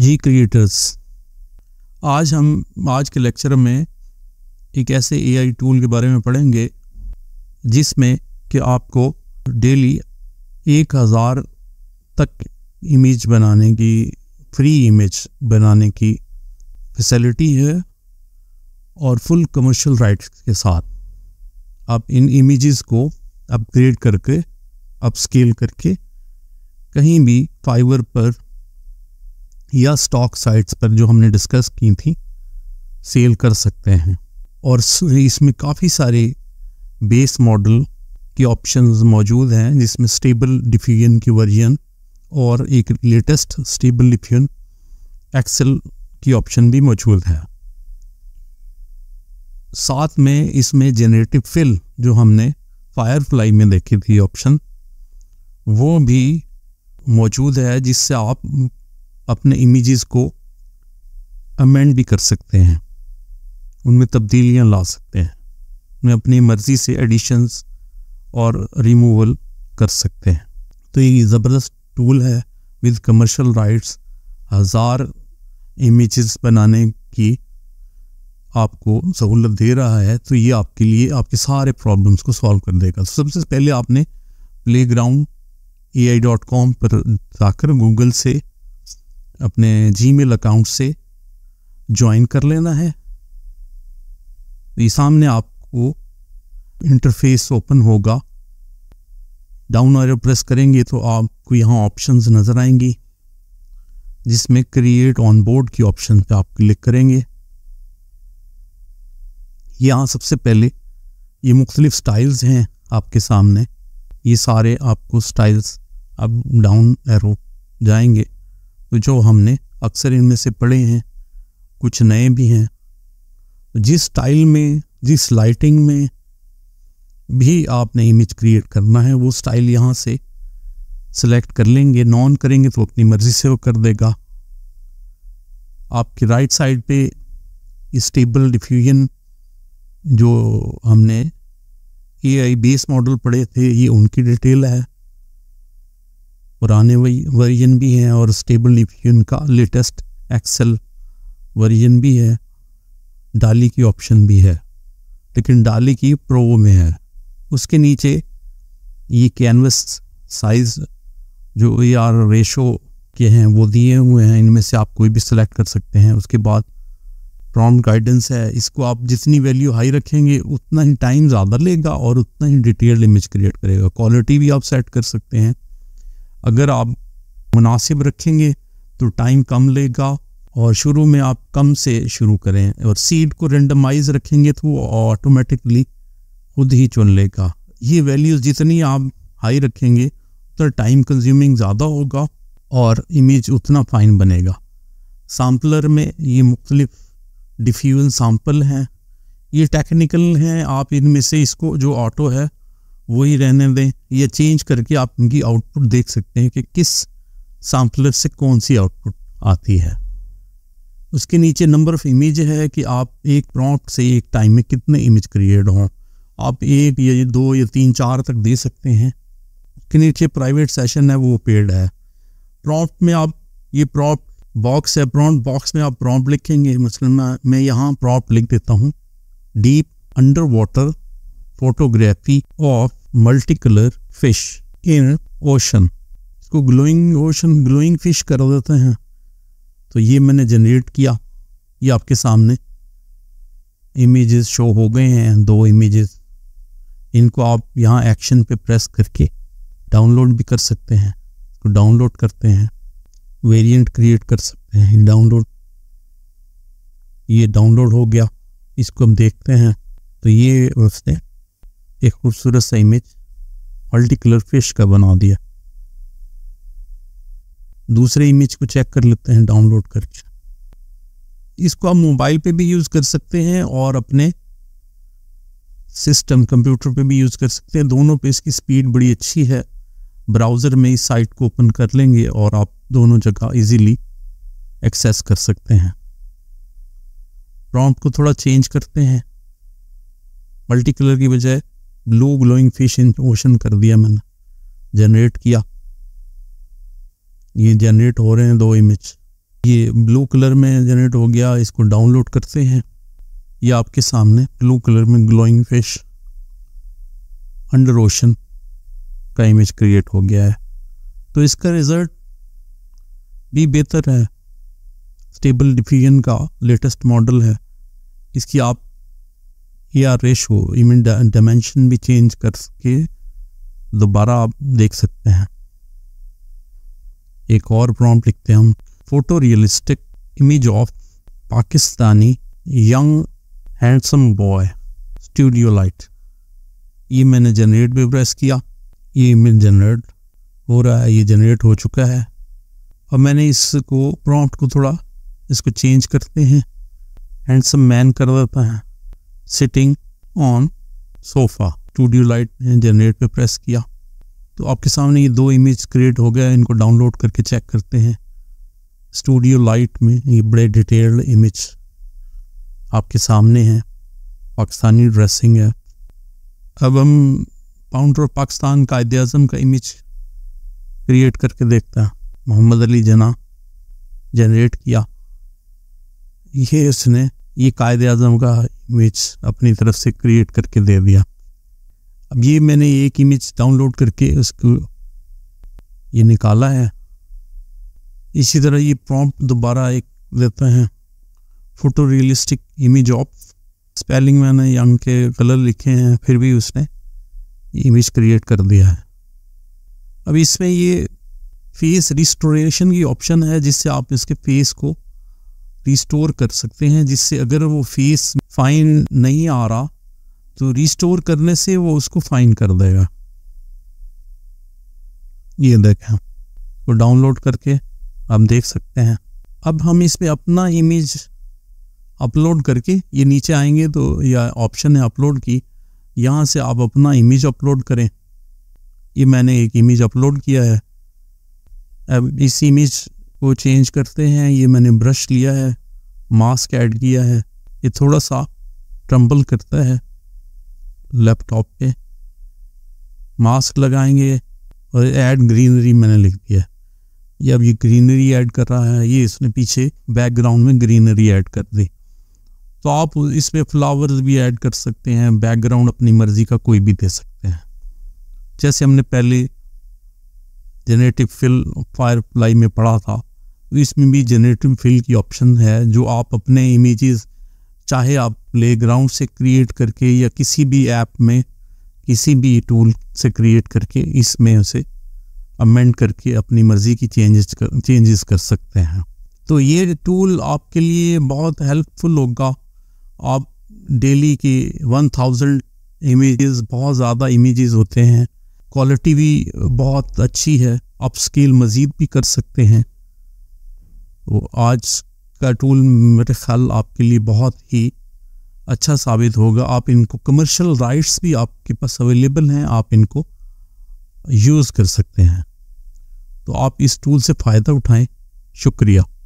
जी creators आज हम आज के लेक्चर में एक ऐसे एआई टूल के बारे में पढ़ेंगे जिसमें कि आपको डेली एक हज़ार तक इमेज बनाने की फ्री इमेज बनाने की फैसिलिटी है और फुल कमर्शियल राइट्स के साथ आप इन इमेजेस को अपग्रेड करके अपस्केल करके कहीं भी फाइवर पर या स्टॉक साइट्स पर जो हमने डिस्कस की थी सेल कर सकते हैं और इसमें काफ़ी सारे बेस मॉडल के ऑप्शंस मौजूद हैं जिसमें स्टेबल डिफ्यूजन की वर्जन और एक लेटेस्ट स्टेबल डिफ्यूजन एक्सेल की ऑप्शन भी मौजूद है साथ में इसमें जेनरेटिव फिल जो हमने फायरफ्लाई में देखी थी ऑप्शन वो भी मौजूद है जिससे आप अपने इमेजेस को अमेंड भी कर सकते हैं उनमें तब्दीलियाँ ला सकते हैं उन्हें अपनी मर्ज़ी से एडिशंस और रिमूवल कर सकते हैं तो ये ज़बरदस्त टूल है विद कमर्शियल राइट्स हज़ार इमेजेस बनाने की आपको सहूलत दे रहा है तो ये आपके लिए आपके सारे प्रॉब्लम्स को सॉल्व कर देगा तो सबसे पहले आपने playground A I dot com पर जाकर गूगल से अपने जीमेल अकाउंट से ज्वाइन कर लेना है तो ये सामने आपको इंटरफेस ओपन होगा डाउन एरो प्रेस करेंगे तो आपको यहाँ ऑप्शंस नज़र आएंगी जिसमें क्रिएट ऑन बोर्ड की ऑप्शन पे आप क्लिक करेंगे यहाँ सबसे पहले ये मुख्तलिफ स्टाइल्स हैं आपके सामने ये सारे आपको स्टाइल्स अब डाउन एरो जाएंगे तो जो हमने अक्सर इनमें से पढ़े हैं कुछ नए भी हैं जिस स्टाइल में जिस लाइटिंग में भी आपने इमेज क्रिएट करना है वो स्टाइल यहाँ से सेलेक्ट कर लेंगे नॉन करेंगे तो अपनी मर्ज़ी से वो कर देगा आपकी राइट साइड पे स्टेबल डिफ्यूजन जो हमने ए आई बेस मॉडल पढ़े थे ये उनकी डिटेल है पुराने वर्जन भी हैं और स्टेबल डिफ्यूजन का लेटेस्ट एक्सेल वर्जन भी है डाली की ऑप्शन भी है लेकिन डाली की प्रो में है उसके नीचे ये कैनवस साइज़ जो ये आर रेशो के हैं वो दिए हुए हैं इनमें से आप कोई भी सिलेक्ट कर सकते हैं उसके बाद प्रॉम गाइडेंस है इसको आप जितनी वैल्यू हाई रखेंगे उतना ही टाइम ज़्यादा लेगा और उतना ही डिटेल्ड इमेज क्रिएट करेगा क्वालिटी भी आप सेट कर सकते हैं अगर आप मुनासिब रखेंगे तो टाइम कम लेगा और शुरू में आप कम से शुरू करें और सीड को रेंडमाइज रखेंगे तो वो ऑटोमेटिकली खुद ही चुन लेगा ये वैल्यूज़ जितनी आप हाई रखेंगे उतना टाइम कंज्यूमिंग ज़्यादा होगा और इमेज उतना फाइन बनेगा सैम्पलर में ये मुख्तलिफ डिफ्यूज़ सैम्पल हैं ये टेक्निकल हैं आप इनमें से इसको जो ऑटो है वही रहने दें या चेंज करके आप उनकी आउटपुट देख सकते हैं कि किस सैम्पलर से कौन सी आउटपुट आती है उसके नीचे नंबर ऑफ़ इमेज है कि आप एक प्रॉम्प्ट से एक टाइम में कितने इमेज क्रिएट हों आप एक या दो या तीन चार तक दे सकते हैं उसके नीचे प्राइवेट सेशन है वो पेड है प्रॉम्प्ट में आप ये प्रॉम्प्ट बॉक्स है प्रॉम्प्ट बॉक्स में आप प्रॉम्प्ट लिखेंगे मसलन मतलब मैं यहाँ प्रॉम्प्ट लिख देता हूँ deep underwater photography of multicolour fish in ocean इसको ग्लोइंग ओशन ग्लोइंग फिश कर देते हैं तो ये मैंने जनरेट किया ये आपके सामने इमेजेस शो हो गए हैं दो इमेजेस इनको आप यहाँ एक्शन पे प्रेस करके डाउनलोड भी कर सकते हैं इसको डाउनलोड करते हैं वेरिएंट क्रिएट कर सकते हैं डाउनलोड ये डाउनलोड हो गया इसको हम देखते हैं तो ये उसने एक खूबसूरत सा इमेज मल्टी कलर फिश का बना दिया दूसरे इमेज को चेक कर लेते हैं डाउनलोड करके इसको आप मोबाइल पे भी यूज़ कर सकते हैं और अपने सिस्टम कंप्यूटर पे भी यूज़ कर सकते हैं दोनों पे इसकी स्पीड बड़ी अच्छी है ब्राउज़र में इस साइट को ओपन कर लेंगे और आप दोनों जगह इजीली एक्सेस कर सकते हैं प्रॉम्प्ट को थोड़ा चेंज करते हैं मल्टी कलर की बजाय लो ग्लोइंग फिश इन ओशन कर दिया मैंने जनरेट किया ये जनरेट हो रहे हैं दो इमेज ये ब्लू कलर में जनरेट हो गया इसको डाउनलोड करते हैं ये आपके सामने ब्लू कलर में ग्लोइंग फिश अंडर ओशन का इमेज क्रिएट हो गया है तो इसका रिज़ल्ट भी बेहतर है स्टेबल डिफ्यूजन का लेटेस्ट मॉडल है इसकी आप या रेशो इवन डायमेंशन भी चेंज कर सके दोबारा आप देख सकते हैं एक और प्रॉम्प्ट लिखते हैं हम photo realistic image of Pakistani young handsome boy studio light ये मैंने जनरेट भी प्रेस किया ये इमेज जनरेट हो रहा है ये जनरेट हो चुका है और मैंने इसको प्रॉम्प्ट को थोड़ा इसको चेंज करते हैं हैंडसम मैन कर देता है sitting on sofa studio light generate पे प्रेस किया तो आपके सामने ये दो इमेज क्रिएट हो गया इनको डाउनलोड करके चेक करते हैं स्टूडियो लाइट में ये बड़े डिटेल्ड इमेज आपके सामने हैं पाकिस्तानी ड्रेसिंग है अब हम पाउंडर पाकिस्तान कायद अजम का इमेज क्रिएट करके देखता है मोहम्मद अली जना जनरेट किया ये उसने ये कायद अजम का इमेज अपनी तरफ से क्रिएट करके दे दिया अब ये मैंने एक इमेज डाउनलोड करके उसको ये निकाला है इसी तरह ये प्रॉम्प्ट दोबारा एक देते हैं photo realistic image of spelling मैंने यंग के कलर लिखे हैं फिर भी उसने इमेज क्रिएट कर दिया है अब इसमें ये फेस रिस्टोरेशन की ऑप्शन है जिससे आप इसके फेस को रिस्टोर कर सकते हैं जिससे अगर वो फीस फाइन नहीं आ रहा तो रिस्टोर करने से वो उसको फाइन कर देगा ये देखें वो तो डाउनलोड करके आप देख सकते हैं अब हम इस पर अपना इमेज अपलोड करके ये नीचे आएंगे तो यह ऑप्शन है अपलोड की यहाँ से आप अपना इमेज अपलोड करें ये मैंने एक इमेज अपलोड किया है अब इस इमेज वो चेंज करते हैं ये मैंने ब्रश लिया है मास्क ऐड किया है ये थोड़ा सा ट्रम्बल करता है लैपटॉप पे मास्क लगाएंगे और ऐड ग्रीनरी मैंने लिख दिया ये अब ये ग्रीनरी ऐड कर रहा है ये इसने पीछे बैकग्राउंड में ग्रीनरी ऐड कर दी तो आप इसमें फ्लावर्स भी ऐड कर सकते हैं बैकग्राउंड अपनी मर्ज़ी का कोई भी दे सकते हैं जैसे हमने पहले जेनेटिव फिल फायर में पढ़ा था तो इसमें भी जनरेटिव फिल की ऑप्शन है जो आप अपने इमेजेस चाहे आप प्ले ग्राउंड से क्रिएट करके या किसी भी ऐप में किसी भी टूल से क्रिएट करके इसमें उसे अमेंड करके अपनी मर्ज़ी की चेंजेस कर चेंजेस कर सकते हैं तो ये टूल आपके लिए बहुत हेल्पफुल होगा आप डेली के वन थाउजेंड इमेज बहुत ज़्यादा इमेजेस होते हैं क्वालिटी भी बहुत अच्छी है आप स्केल मज़ीद भी कर सकते हैं तो आज का टूल मेरे ख्याल आपके लिए बहुत ही अच्छा साबित होगा आप इनको कमर्शियल राइट्स भी आपके पास अवेलेबल हैं आप इनको यूज़ कर सकते हैं तो आप इस टूल से फ़ायदा उठाएं शुक्रिया